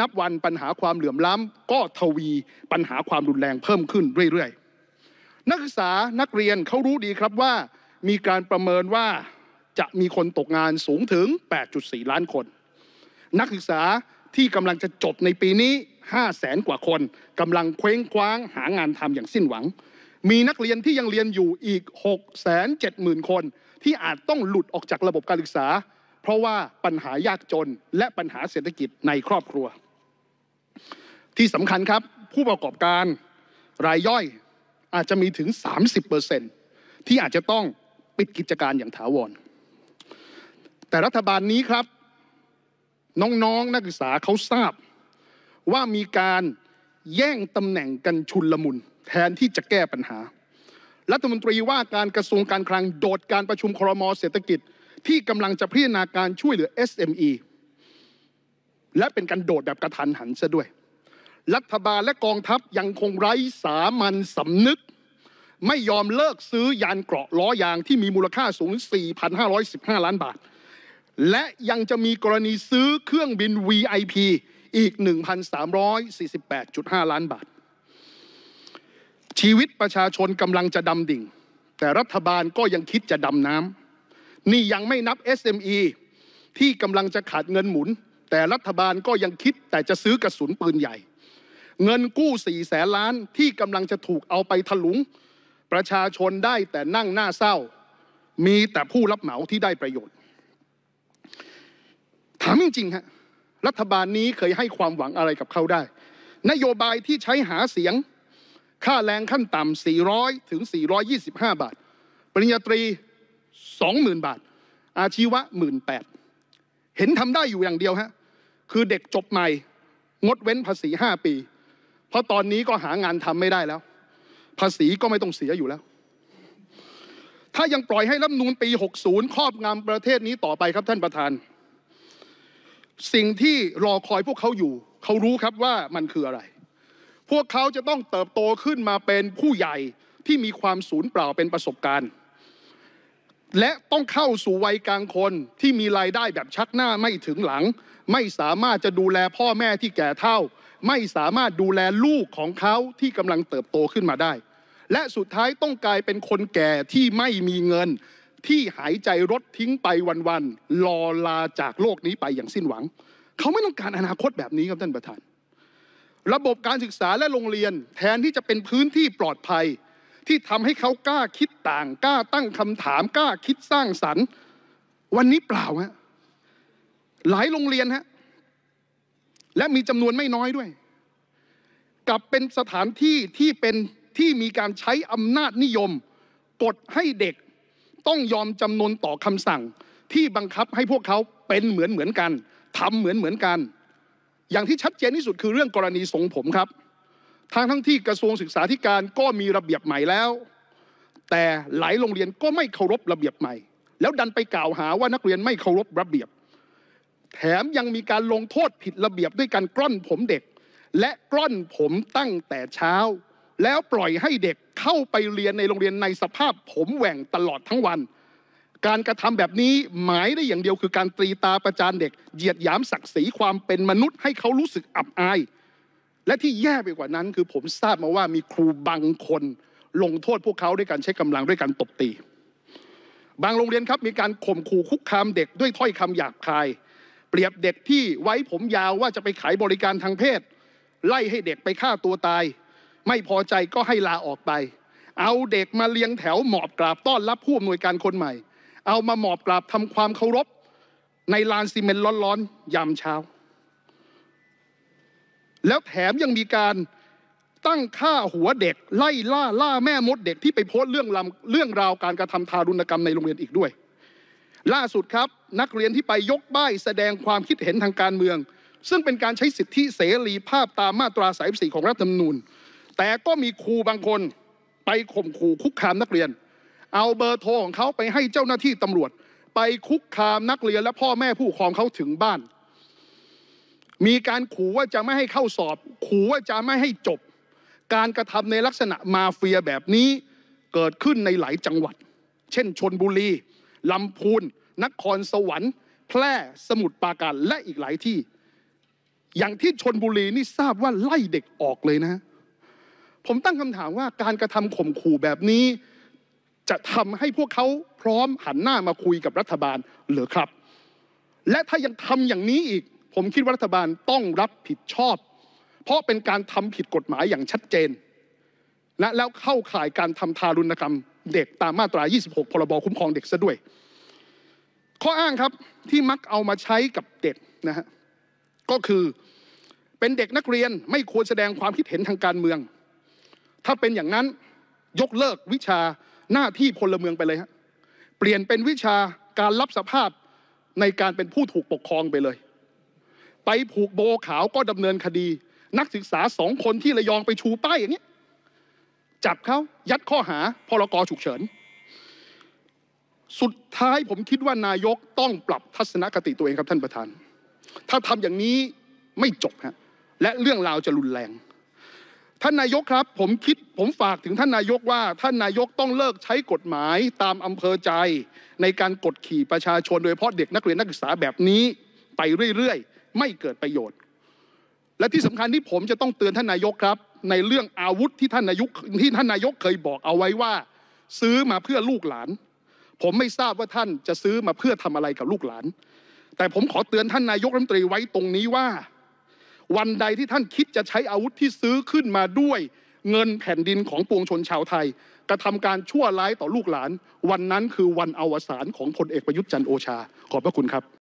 นับวันปัญหาความเหลื่อมล้ำก็ทวีปัญหาความรุนแรงเพิ่มขึ้นเรื่อยๆ นักศึกษานักเรียนเขารู้ดีครับว่า มีการประเมินว่าจะมีคนตกงานสูงถึง 8.4 ล้านคน นักศึกษาที่กำลังจะจบในปีนี้5แสนกว่าคนกำลังเคว้งคว้างหางานทำอย่างสิ้นหวัง มีนักเรียนที่ยังเรียนอยู่อีก6 7 0 0 0 0 คน ที่อาจต้องหลุดออกจากระบบการศึกษาเพราะว่าปัญหายากจนและปัญหาเศรษฐกิจในครอบครัว ที่สำคัญครับผู้ประกอบการรายย่อยอาจจะมีถึง 30%ที่อาจจะต้องปิดกิจการอย่างถาวร แต่รัฐบาลนี้ครับ น้องๆนนักศึกษาเขาทราบว่ามีการแย่งตำแหน่งกันชุนลมุน แทนที่จะแก้ปัญหา รัฐมนตรีว่าการกระทรวงการคลังโดดการประชุมครมเศรษฐกิจที่กำลังจะพิจารณาการช่วยเหลือ SME และเป็นการโดดแบบกระทันหันซะด้วย รัฐบาลและกองทัพยังคงไร้สามัญสำนึก ไม่ยอมเลิกซื้อยานเกราะล้อยางที่มีมูลค่าสูง 4,515 ล้านบาท และยังจะมีกรณีซื้อเครื่องบิน VIP อีก 1,348.5 ล้านบาท ชีวิตประชาชนกำลังจะดำดิ่ง แต่รัฐบาลก็ยังคิดจะดำน้ำนี่ยังไม่นับ SME ที่กำลังจะขาดเงินหมุน แต่รัฐบาลก็ยังคิดแต่จะซื้อกระสุนปืนใหญ่ เงินกู้สี่แสนล้านที่กำลังจะถูกเอาไปถลุง ประชาชนได้แต่นั่งหน้าเศร้ามีแต่ผู้รับเหมาที่ได้ประโยชน์ถามจริงๆฮะรัฐบาลนี้เคยให้ความหวังอะไรกับเขาได้ นโยบายที่ใช้หาเสียงค่าแรงขั้นต่ำ400 ถึง 425 บาท ปริญญาตรี20,000 บาท อาชีวะ 18,000เห็นทำได้อยู่อย่างเดียวฮะคือเด็กจบใหม่งดเว้นภาษี5ปี เพราะตอนนี้ก็หางานทำไม่ได้แล้ว ภาษีก็ไม่ต้องเสียอยู่แล้ว ถ้ายังปล่อยให้รัฐนูนปี 60 ครอบงำประเทศนี้ต่อไปครับท่านประธาน สิ่งที่รอคอยพวกเขาอยู่เขารู้ครับว่ามันคืออะไร พวกเขาจะต้องเติบโตขึ้นมาเป็นผู้ใหญ่ที่มีความสูญเปล่าเป็นประสบการณ์และต้องเข้าสู่วัยกลางคนที่มีรายได้แบบชักหน้าไม่ถึงหลัง ไม่สามารถจะดูแลพ่อแม่ที่แก่เท่าไม่สามารถดูแลลูกของเขาที่กำลังเติบโตขึ้นมาได้ และสุดท้ายต้องกลายเป็นคนแก่ที่ไม่มีเงิน ที่หายใจรถทิ้งไปวันๆรอลาจากโลกนี้ไปอย่างสิ้นหวัง เขาไม่ต้องการอนาคตแบบนี้ครับท่านประธาน ระบบการศึกษาและโรงเรียนแทนที่จะเป็นพื้นที่ปลอดภัยที่ทำให้เขากล้าคิดต่างกล้าตั้งคำถามกล้าคิดสร้างสรรค์ วันนี้เปล่าฮะหลายโรงเรียนฮะและมีจำนวนไม่น้อยด้วยกลับเป็นสถานที่ที่เป็นที่มีการใช้อำนาจนิยม กดให้เด็ก ต้องยอมจำนวนต่อคำสั่ง ที่บังคับให้พวกเขาเป็นเหมือนเหมือนกันทำเหมือนเหมือนกัน อย่างที่ชัดเจนที่สุดคือเรื่องกรณีสงผมครับทางทั้งที่กระทรวงศึกษาธิการก็มีระเบียบใหม่แล้ว แต่หลายโรงเรียนก็ไม่เคารพระเบียบใหม่ แล้วดันไปกล่าวหาว่านักเรียนไม่เคารพระเบียบ แถมยังมีการลงโทษผิดระเบียบด้วยการกล้อนผมเด็ก และกล้อนผมตั้งแต่เช้า แล้วปล่อยให้เด็กเข้าไปเรียนในโรงเรียนในสภาพผมแหว่งตลอดทั้งวัน การกระทำแบบนี้หมายได้อย่างเดียวคือการตรีตาประจานเด็ก เหยียดหยามศักดิ์ศรีความเป็นมนุษย์ ให้เขารู้สึกอับอายและที่แย่ไปกว่านั้นคือผมทราบมาว่ามีครูบางคน ลงโทษพวกเขาด้วยการใช้กำลังด้วยการตบตี บางโรงเรียนครับมีการข่มขู่คุกคามเด็กด้วยถ้อยคำหยาบคาย เปรียบเด็กที่ไว้ผมยาวว่าจะไปขายบริการทางเพศ ไล่ให้เด็กไปฆ่าตัวตาย ไม่พอใจก็ให้ลาออกไป เอาเด็กมาเลี้ยงแถวหมอบกราบต้อนรับผู้อำนวยการคนใหม่ เอามาหมอบกราบทำความเคารพ ในลานซีเมนต์ร้อนๆยามเช้าแล้วแถมยังมีการตั้งค่าหัวเด็ก ไล่ล่าล่าแม่มดเด็กที่ไปโพสต์เรื่องเรื่องราวการกระทำทารุณกรรมในโรงเรียนอีกด้วย ล่าสุดครับ นักเรียนที่ไปยกป้ายแสดงความคิดเห็นทางการเมือง ซึ่งเป็นการใช้สิทธิเสรีภาพตามมาตราสายสีของรัฐธรรมนูญ แต่ก็มีครูบางคนไปข่มขู่คุกคามนักเรียน เอาเบอร์โทรของเขาไปให้เจ้าหน้าที่ตำรวจ ไปคุกคามนักเรียนและพ่อแม่ผู้ปกครองเขาถึงบ้านมีการขู่ว่าจะไม่ให้เข้าสอบ ขู่ว่าจะไม่ให้จบ การกระทำในลักษณะมาเฟียแบบนี้ เกิดขึ้นในหลายจังหวัด เช่นชนบุรี ลำพูนนครสวรรค์แพร่สมุทรปราการ และอีกหลายที่ อย่างที่ชนบุรีนี่ทราบว่าไล่เด็กออกเลยนะ ผมตั้งคำถามว่าการกระทำข่มขู่แบบนี้ จะทำให้พวกเขาพร้อมหันหน้ามาคุยกับรัฐบาลหรือครับ และถ้ายังทำอย่างนี้อีกผมคิดว่ารัฐบาลต้องรับผิดชอบ เพราะเป็นการทำผิดกฎหมายอย่างชัดเจน และแล้วเข้าข่ายการทำทารุณกรรม เด็กตามมาตรา26พรบคุ้มครองเด็กซะด้วยข้ออ้างครับที่มักเอามาใช้กับเด็กนะฮะก็คือเป็นเด็กนักเรียนไม่ควรแสดงความคิดเห็นทางการเมือง ถ้าเป็นอย่างนั้นยกเลิกวิชาหน้าที่พลเมืองไปเลยฮะเปลี่ยนเป็นวิชาการรับสภาพในการเป็นผู้ถูกปกครองไปเลยไปผูกโบขาวก็ดำเนินคดี นักศึกษาสองคนที่ระยองไปชูป้ายอย่างนี้จับเขายัดข้อหาพรกฉุกเฉินสุดท้ายผมคิดว่านายกต้องปรับทัศนคติตัวเองครับ ท่านประธาน ถ้าทำอย่างนี้ไม่จบฮะและเรื่องราวจะรุนแรง ท่านนายกครับผมคิดผมฝากถึงท่านนายกว่า ท่านนายกต้องเลิกใช้กฎหมายตามอำเภอใจในการกดขี่ประชาชนโดยเฉพาะเด็กนักเรียนนักศึกษาแบบนี้ไปเรื่อย ๆไม่เกิดประโยชน์ และที่สำคัญที่ผมจะต้องเตือนท่านนายกครับ ในเรื่องอาวุธที่ท่านนายกที่ท่านนายกเคยบอกเอาไว้ว่า ซื้อมาเพื่อลูกหลาน ผมไม่ทราบว่าท่านจะซื้อมาเพื่อทำอะไรกับลูกหลาน แต่ผมขอเตือนท่านนายกรัฐมนตรีไว้ตรงนี้ว่า วันใดที่ท่านคิดจะใช้อาวุธที่ซื้อขึ้นมาด้วยเงินแผ่นดินของปวงชนชาวไทยกระทำการชั่วร้ายต่อลูกหลาน วันนั้นคือวันอวสานของพลเอกประยุทธ์จันโอชาขอบพระคุณครับ